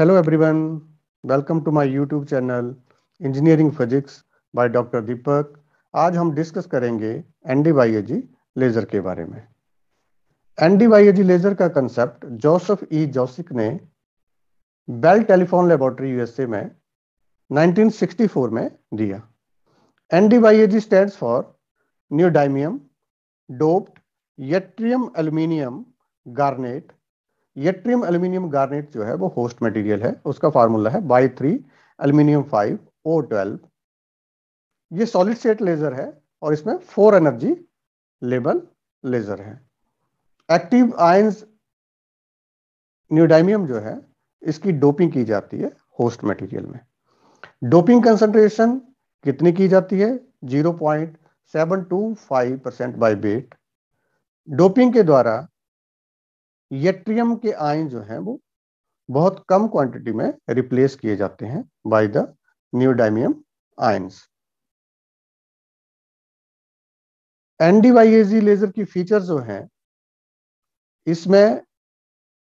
Hello everyone welcome to my YouTube channel engineering physics by doctor Deepak आज हम discuss करेंगे N D Y A G laser के बारे में एनडीवाईएजी लेजर का कंसेप्ट जोसेफ ई जोसिक ने बेल टेलीफोन लेबोरेटरी यूएसए में 1964 में दिया N D Y A G stands for neodymium doped yttrium aluminium garnet yttrium aluminium garnet जो है वो होस्ट मटेरियल है उसका फार्मूला है Y three aluminium five O twelve ये सॉलिड स्टेट लेजर है और इसमें फोर एनर्जी लेबल लेजर है एक्टिव आयंस न्यूडाइमियम जो है इसकी डोपिंग की जाती है होस्ट मटेरियल में डोपिंग कंसंट्रेशन कितनी की जाती है 0.725 परसेंट बाई वेट डोपिंग के द्वारा यट्रियम के आयन जो है वो बहुत कम क्वांटिटी में रिप्लेस किए जाते हैं by the neodymium ions NDYAG laser की फीचर जो हैं इसमें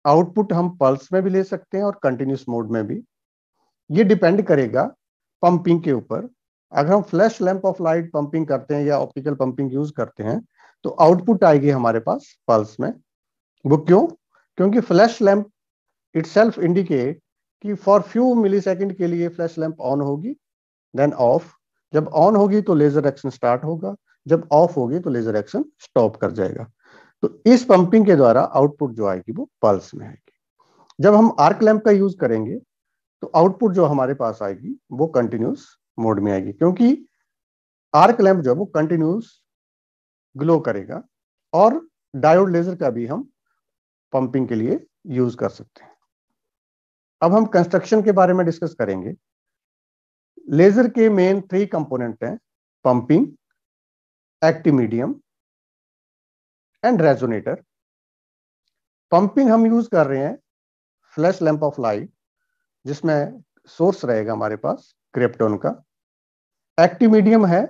आउटपुट हम पल्स में भी ले सकते हैं और कंटिन्यूस मोड में भी ये डिपेंड करेगा पंपिंग के ऊपर अगर हम flash lamp of light pumping करते हैं या ऑप्टिकल पंपिंग यूज करते हैं तो आउटपुट आएगी हमारे पास पल्स में वो क्यों क्योंकि flash lamp itself indicate कि फॉर फ्यू मिली सेकेंड के लिए फ्लैश लैंप ऑन होगी देन ऑफ जब ऑन होगी तो लेजर एक्शन स्टार्ट होगा जब ऑफ होगी तो लेजर एक्शन स्टॉप कर जाएगा तो इस पंपिंग के द्वारा आउटपुट जो आएगी वो पल्स में आएगी जब हम आर्क लैंप का यूज करेंगे तो आउटपुट जो हमारे पास आएगी वो कंटिन्यूस मोड में आएगी क्योंकि आर्क लैंप जो है वो कंटिन्यूस ग्लो करेगा और डायोड लेजर का भी हम पंपिंग के लिए यूज कर सकते हैं अब हम कंस्ट्रक्शन के बारे में डिस्कस करेंगे लेजर के मेन थ्री कंपोनेंट हैं pumping active medium and resonator pumping हम यूज कर रहे हैं फ्लैश लैंप ऑफ लाइट जिसमें सोर्स रहेगा हमारे पास क्रिप्टोन का एक्टिव मीडियम है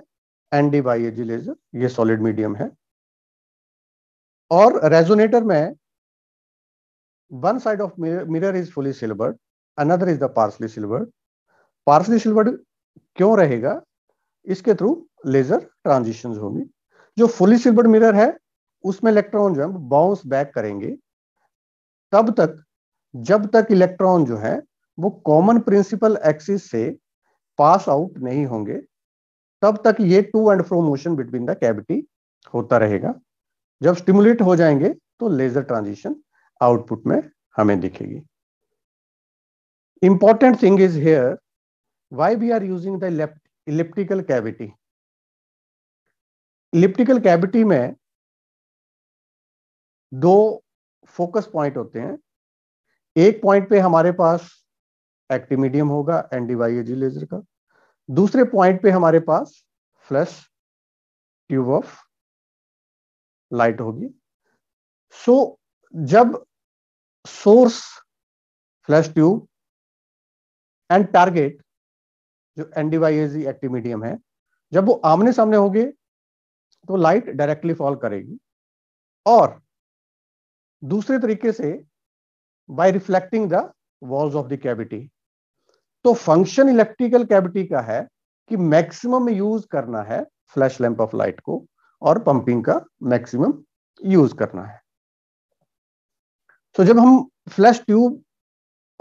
एनडी बाई एजी लेजर ये सॉलिड मीडियम है और रेजोनेटर में one side of mirror, mirror is fully silvered another is the partially silvered partially silvered क्यों रहेगा इसके थ्रू लेजर ट्रांजिशन होंगी जो फुली सिल्वर मिरर है उसमें इलेक्ट्रॉन जो है बाउंस बैक करेंगे तब तक जब तक इलेक्ट्रॉन जो है वो कॉमन प्रिंसिपल एक्सिस से पास आउट नहीं होंगे तब तक ये to and fro motion between the cavity होता रहेगा जब स्टिमुलेट हो जाएंगे तो लेजर ट्रांजिशन आउटपुट में हमें दिखेगी important thing is here why we are using the elliptical cavity elliptical cavity में दो फोकस पॉइंट होते हैं एक पॉइंट पे हमारे पास एक्टिव मीडियम होगा एनडीवाईजी लेजर का दूसरे पॉइंट पे हमारे पास फ्लश ट्यूब ऑफ लाइट होगी सो so, जब source flash tube and target जो एनडीवाईएजी एक्टिव मीडियम है जब वो आमने सामने होंगे तो लाइट डायरेक्टली फॉल करेगी और दूसरे तरीके से by reflecting the walls of the cavity तो फंक्शन इलेक्ट्रिकल cavity का है कि मैक्सिमम यूज करना है फ्लैश लैंप ऑफ लाइट को और पंपिंग का मैक्सिमम यूज करना है तो जब हम फ्लैश ट्यूब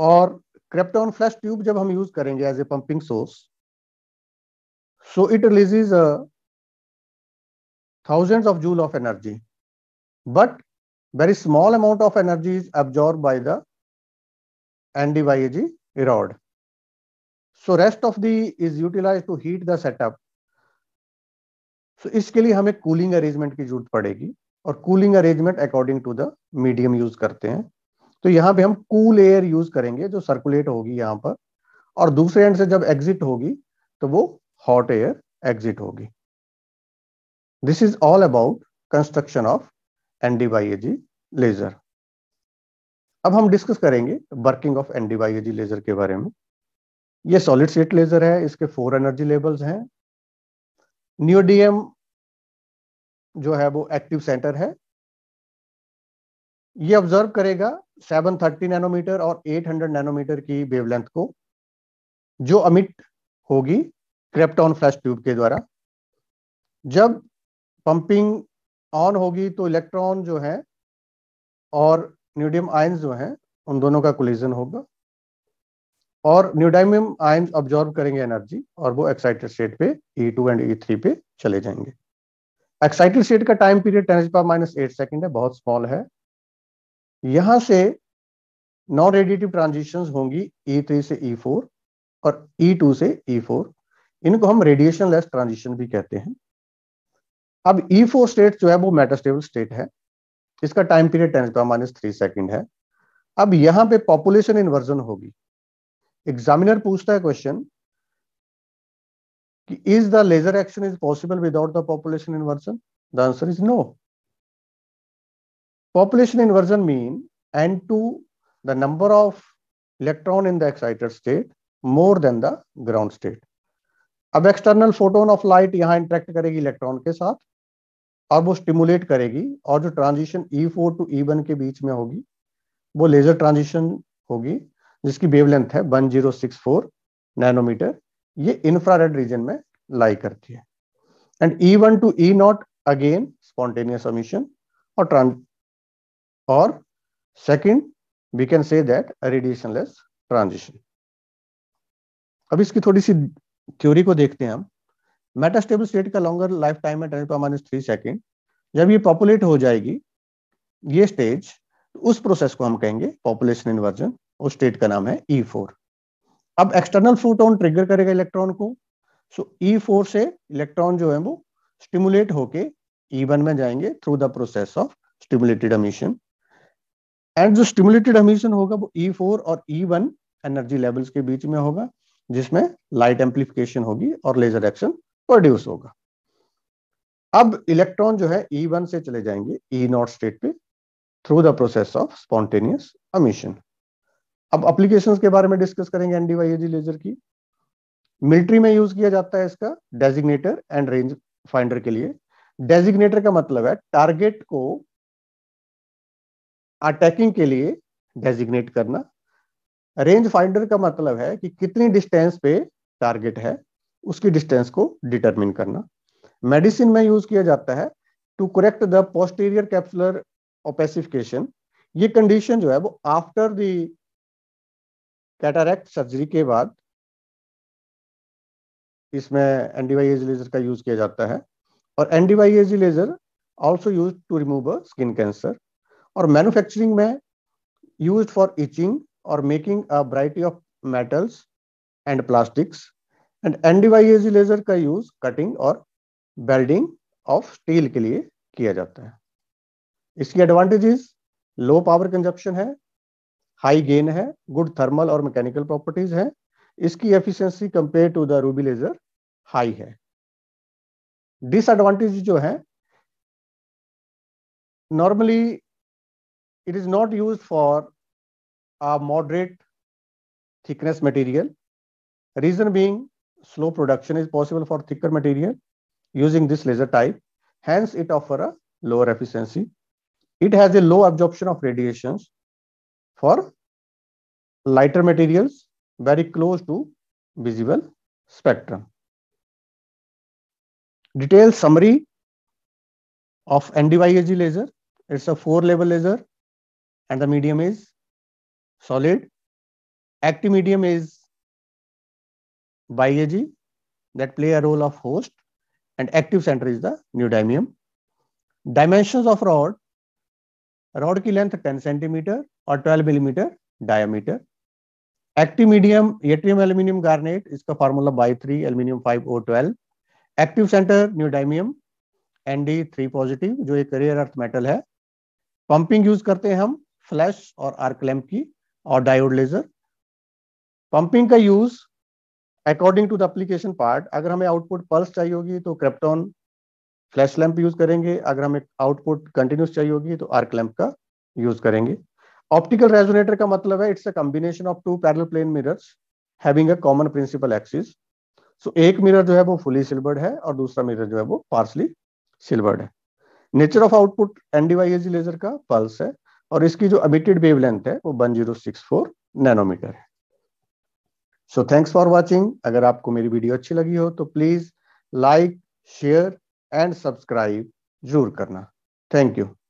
और क्रेप्टॉन फ्लैश ट्यूब जब हम यूज करेंगे as a pumping source so it releases thousand of joule of energy but very small amount of energy is absorb by the Y G rod so rest of the is utilise to heat the setup so इसके लिए हमें cooling arrangement की जरूरत पड़ेगी और cooling arrangement according to the medium use करते हैं तो यहाँ पे हम कूल एयर यूज करेंगे जो सर्कुलेट होगी यहाँ पर और दूसरे एंड से जब एग्जिट होगी तो वो हॉट एयर एग्जिट होगी this is all about construction of NDYAG laser अब हम डिस्कस करेंगे वर्किंग ऑफ एनडीवाईएजी लेजर के बारे में ये सॉलिड स्टेट लेजर है इसके फोर एनर्जी लेवल्स हैं न्यूडियम जो है वो एक्टिव सेंटर है ये ऑब्जर्व करेगा 730 नैनोमीटर और 800 नैनोमीटर की वेवलेंथ को जो अमिट होगी क्रेप्टॉन फ्लैश ट्यूब के द्वारा जब पंपिंग ऑन होगी तो इलेक्ट्रॉन जो है और न्यूडियम आयन्स जो हैं उन दोनों का कोलिजन होगा और न्यूडाइमियम आयन्स ऑब्जॉर्व करेंगे एनर्जी और वो एक्साइटेड स्टेट पे E2 एंड E3 पे चले जाएंगे एक्साइटेड स्टेट का time period ten power minus eight second है बहुत स्मॉल है यहां से नॉन रेडिएटिव ट्रांजिशन होंगी ई e थ्री से ई e फोर और ई e टू से ई फोर इनको हम रेडिएशन लेस ट्रांजिशन भी कहते हैं अब ई फोर स्टेट जो है वो मेटास्टेबल स्टेट है इसका time period ten power minus three second है अब यहाँ पे पॉपुलेशन इन्वर्जन होगी एग्जामिनर पूछता है क्वेश्चन कि is the laser action is possible without the population inversion the answer is no population inversion mean N two the number of electron in the excited state more than the ground state अब external photon of light यहां interact करेगी electron के साथ और वो stimulate करेगी और जो ट्रांजिशन E4 फोर टू ई के बीच में होगी वो लेजर ट्रांजिशन होगी जिसकी बेवलेंथ है 1064 नैनोमीटर ये इंफ्रारेड रीजन में लाई करती है and E one to E naught again spontaneous emission और ट्रांस और second we can say that radiationless transition अब इसकी थोड़ी सी थ्योरी को देखते हैं हम मेटास्टेबल स्टेट का लॉन्गर लाइफ टाइम है टेन माइनस थ्री सेकेंड जब ये पॉपुलेट हो जाएगी ये स्टेज उस प्रोसेस को हम कहेंगे पॉपुलेशन इन्वर्जन उस स्टेट का नाम है ई e फोर अब एक्सटर्नल फोटोन ट्रिगर करेगा इलेक्ट्रॉन को सो ई फोर से इलेक्ट्रॉन जो है वो स्टिमुलेट होके ई e वन में जाएंगे through the process of stimulated emission and जो स्टिमुलेटेड अमीशन होगा वो ई e फोर और ई वन एनर्जी लेवल्स के बीच में होगा जिसमें लाइट एम्पलीफिकेशन होगी और लेजर एक्शन प्रोड्यूस होगा अब इलेक्ट्रॉन जो है ई e वन से चले जाएंगे ई नॉट स्टेट पे through the process of spontaneous emission अब अप्लीकेशन के बारे में डिस्कस करेंगे एनडीवाईजी लेजर की मिलिट्री में यूज किया जाता है इसका डेजिग्नेटर एंड रेंज फाइंडर के लिए डेजिग्नेटर का मतलब है टारगेट को अटैकिंग के लिए डेजिग्नेट करना रेंज फाइंडर का मतलब है कि कितनी डिस्टेंस पे टारगेट है उसकी डिस्टेंस को डिटरमिन करना मेडिसिन में यूज किया जाता है to correct the posterior capsular opacification ये कंडीशन जो है वो आफ्टर दी कैटारैक्ट सर्जरी के बाद इसमें एन लेजर का यूज़ किया जाता है और N laser also use to remove skin cancer और मैन्युफैक्चरिंग में यूज फॉर इचिंग और making a variety of metals and plastics and N laser का यूज कटिंग और बेल्डिंग ऑफ स्टील के लिए किया जाता है इसकी एडवांटेजेस लो पावर कंजप्शन है हाई गेन है गुड थर्मल और मैकेनिकल प्रॉपर्टीज है इसकी efficiency compare to the ruby laser high है डिसएडवांटेज जो है normally it is not use for a moderate thickness material reason being slow production is possible for thicker material using this laser type hence it offer a lower efficiency it has a low absorption of radiations for lighter materials very close to visible spectrum. Detailed summary of NDYAG laser. It's a four level laser and the medium is solid. Active medium is biag that play a role of host and active center is the neodymium. Dimensions of rod. Rod ki length 10 centimeter और 12 millimetre diameter active medium yttrium aluminium garnet इसका formula Y three aluminium five O twelve active centre neodymium ND three positive जो एक rare earth metal है pumping use करते हैं हम flash और arc की और डायोड लेजर पंपिंग का use according to the application part अगर हमें आउटपुट पल्स चाहिए होगी तो क्रेप्टॉन फ्लैश लैम्प यूज करेंगे अगर हमें आउटपुट कंटिन्यूस चाहिए होगी तो आर्क लैम्प का यूज करेंगे ऑप्टिकल रेजोनेटर का मतलब है it's a combination of two parallel plane mirrors having a common principal axis so एक मिरर जो है वो फुली सिल्वर्ड है और दूसरा मिरर जो है वो पार्सली सिल्वर्ड है nature of output NDYAG laser का पल्स है और इसकी जो अमिटेड वेवलेंथ है वो 1064 नैनोमीटर है सो थैंक्स फॉर वाचिंग अगर आपको मेरी वीडियो अच्छी लगी हो तो please like share and subscribe जरूर करना थैंक यू